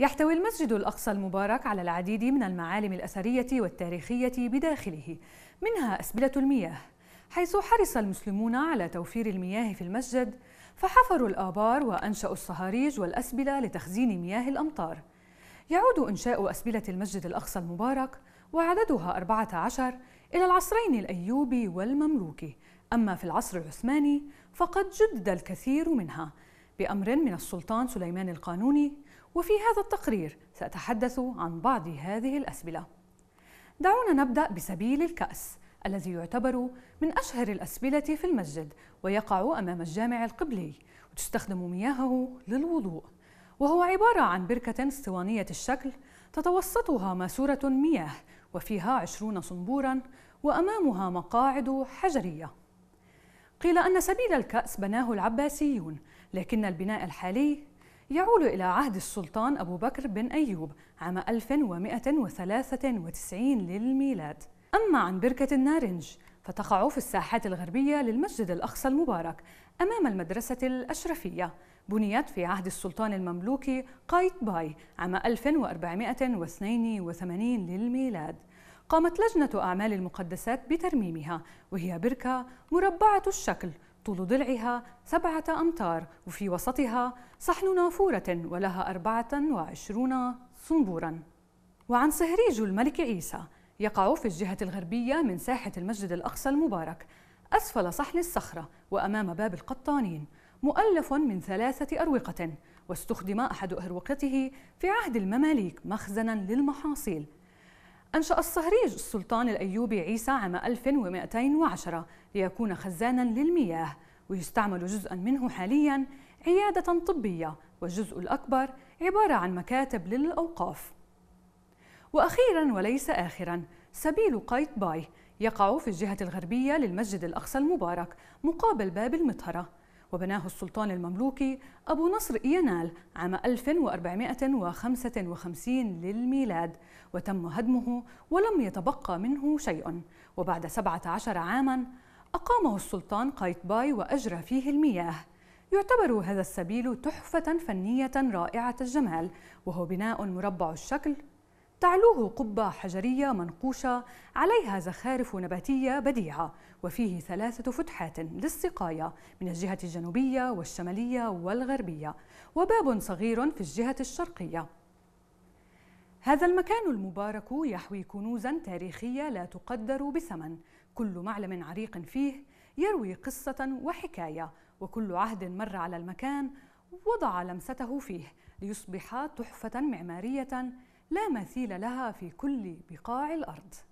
يحتوي المسجد الأقصى المبارك على العديد من المعالم الأثرية والتاريخية بداخله منها أسبلة المياه حيث حرص المسلمون على توفير المياه في المسجد فحفروا الآبار وأنشأوا الصهاريج والأسبلة لتخزين مياه الأمطار يعود إنشاء أسبلة المسجد الأقصى المبارك وعددها 14 إلى العصرين الأيوبي والمملوكي أما في العصر العثماني فقد جدد الكثير منها بأمر من السلطان سليمان القانوني وفي هذا التقرير سأتحدث عن بعض هذه الأسبلة دعونا نبدأ بسبيل الكأس الذي يعتبر من أشهر الأسبلة في المسجد ويقع أمام الجامع القبلي وتستخدم مياهه للوضوء وهو عبارة عن بركة اسطوانية الشكل تتوسطها ماسورة مياه وفيها عشرون صنبورا وأمامها مقاعد حجرية قيل أن سبيل الكأس بناه العباسيون لكن البناء الحالي يعود إلى عهد السلطان أبو بكر بن أيوب عام 1193 للميلاد أما عن بركة النارنج فتقع في الساحات الغربية للمسجد الأقصى المبارك أمام المدرسة الأشرفية بنيت في عهد السلطان المملوكي قايت باي عام 1482 للميلاد قامت لجنة أعمال المقدسات بترميمها وهي بركة مربعة الشكل طول ضلعها سبعة أمتار وفي وسطها صحن نافورة ولها أربعة وعشرون صنبورا وعن صهريج الملك عيسى يقع في الجهة الغربية من ساحة المسجد الأقصى المبارك أسفل صحن الصخرة وأمام باب القطانين مؤلف من ثلاثة أروقة واستخدم أحد أروقته في عهد المماليك مخزنا للمحاصيل أنشأ الصهريج السلطان الأيوبي عيسى عام 1210 ليكون خزانا للمياه ويستعمل جزءا منه حاليا عيادة طبية والجزء الأكبر عبارة عن مكاتب للأوقاف وأخيرا وليس آخرا سبيل قايت باي يقع في الجهة الغربية للمسجد الأقصى المبارك مقابل باب المطهرة وبناه السلطان المملوكي أبو نصر ينال عام 1455 للميلاد وتم هدمه ولم يتبقى منه شيء وبعد 17 عاما أقامه السلطان قايتباي وأجرى فيه المياه يعتبر هذا السبيل تحفة فنية رائعة الجمال وهو بناء مربع الشكل تعلوه قبة حجرية منقوشة عليها زخارف نباتية بديعة وفيه ثلاثة فتحات للسقاية من الجهة الجنوبية والشمالية والغربية وباب صغير في الجهة الشرقية هذا المكان المبارك يحوي كنوزا تاريخية لا تقدر بثمن كل معلم عريق فيه يروي قصة وحكاية وكل عهد مر على المكان وضع لمسته فيه ليصبح تحفة معمارية لا مثيل لها في كل بقاع الأرض